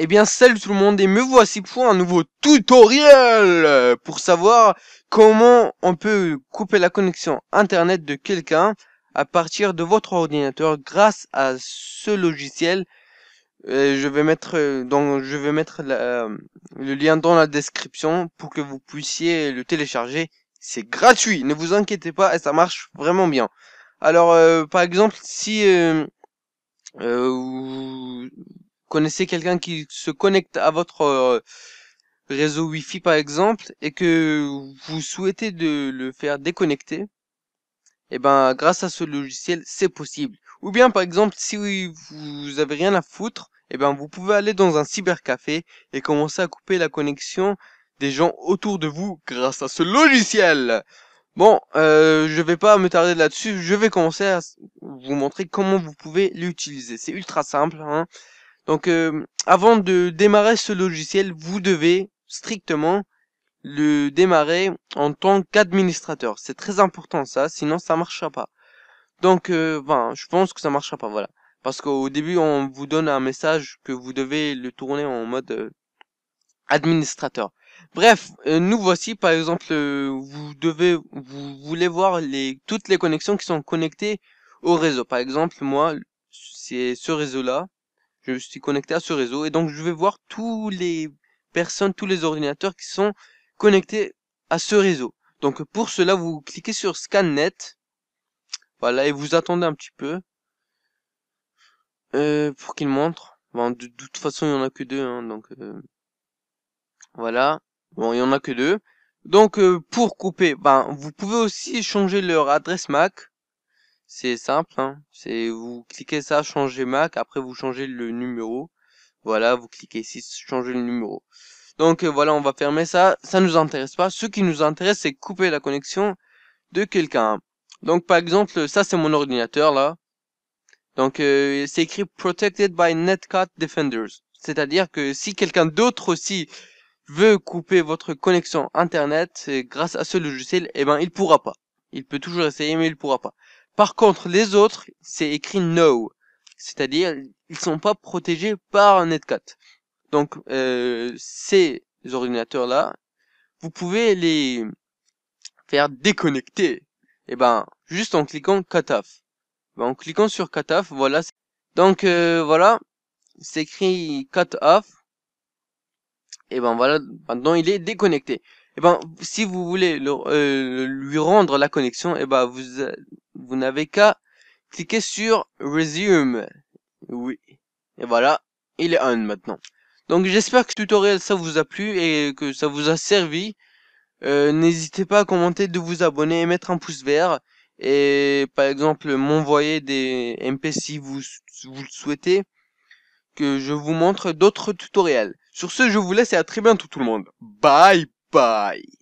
Eh bien salut tout le monde et me voici pour un nouveau tutoriel pour savoir comment on peut couper la connexion internet de quelqu'un à partir de votre ordinateur grâce à ce logiciel. Euh, je vais mettre euh, donc je vais mettre euh, le lien dans la description pour que vous puissiez le télécharger. C'est gratuit, ne vous inquiétez pas et ça marche vraiment bien. Alors par exemple si connaissez quelqu'un qui se connecte à votre euh, réseau wifi par exemple et que vous souhaitez de le faire déconnecter, et eh ben grâce à ce logiciel c'est possible. Ou bien par exemple si vous avez rien à foutre, et eh ben vous pouvez aller dans un cybercafé et commencer à couper la connexion des gens autour de vous grâce à ce logiciel. Bon, euh, je vais pas me tarder là-dessus, je vais commencer à vous montrer comment vous pouvez l'utiliser. C'est ultra simple, hein. Donc euh, avant de démarrer ce logiciel, vous devez strictement le démarrer en tant qu'administrateur. C'est très important ça, sinon ça marchera pas. Donc euh, ben, je pense que ça marchera pas, voilà. Parce qu'au début, on vous donne un message que vous devez le tourner en mode euh, administrateur. Bref, nous voici par exemple, vous devez, vous voulez voir les, toutes les connexions qui sont connectées au réseau. Par exemple, moi, c'est ce réseau-là je suis connecté à ce réseau et donc je vais voir tous les personnes, tous les ordinateurs qui sont connectés à ce réseau. Donc pour cela, vous cliquez sur ScanNet. Voilà, et vous attendez un petit peu. Euh, pour qu'il montre. Bon, de, toute façon, il y en a que deux, hein, donc euh, voilà. Bon, il y en a que deux. Donc euh, pour couper, ben vous pouvez aussi changer leur adresse MAC. C'est simple, hein. c'est vous cliquez ça, changer Mac, après vous changez le numéro. Voilà, vous cliquez ici, changer le numéro. Donc euh, voilà, on va fermer ça, ça nous intéresse pas. Ce qui nous intéresse, c'est couper la connexion de quelqu'un. Donc par exemple, ça c'est mon ordinateur là. Donc euh, c'est écrit Protected by Netcat Defenders. C'est-à-dire que si quelqu'un d'autre aussi veut couper votre connexion internet euh, grâce à ce logiciel, eh ben il pourra pas. Il peut toujours essayer mais il pourra pas. Par contre, les autres, c'est écrit no. C'est-à-dire, ils sont pas protégés par un netcat. Donc, euh, ces ordinateurs-là, vous pouvez les faire déconnecter. Et eh ben, juste en cliquant cut off. Ben, en cliquant sur off, voilà. Donc, euh, voilà. C'est écrit cut off. Et eh ben voilà, maintenant il est déconnecté. Et eh ben, si vous voulez euh, lui rendre la connexion, et ben vous vous n'avez qu'à cliquer sur Resume. Oui. Et voilà, il est on maintenant. Donc j'espère que ce tutoriel ça vous a plu et que ça vous a servi. Euh, n'hésitez pas à commenter, de vous abonner et mettre un pouce vert. Et par exemple m'envoyer des MP si vous, vous le souhaitez. Que je vous montre d'autres tutoriels. Sur ce, je vous laisse et à très bientôt tout le monde. Bye bye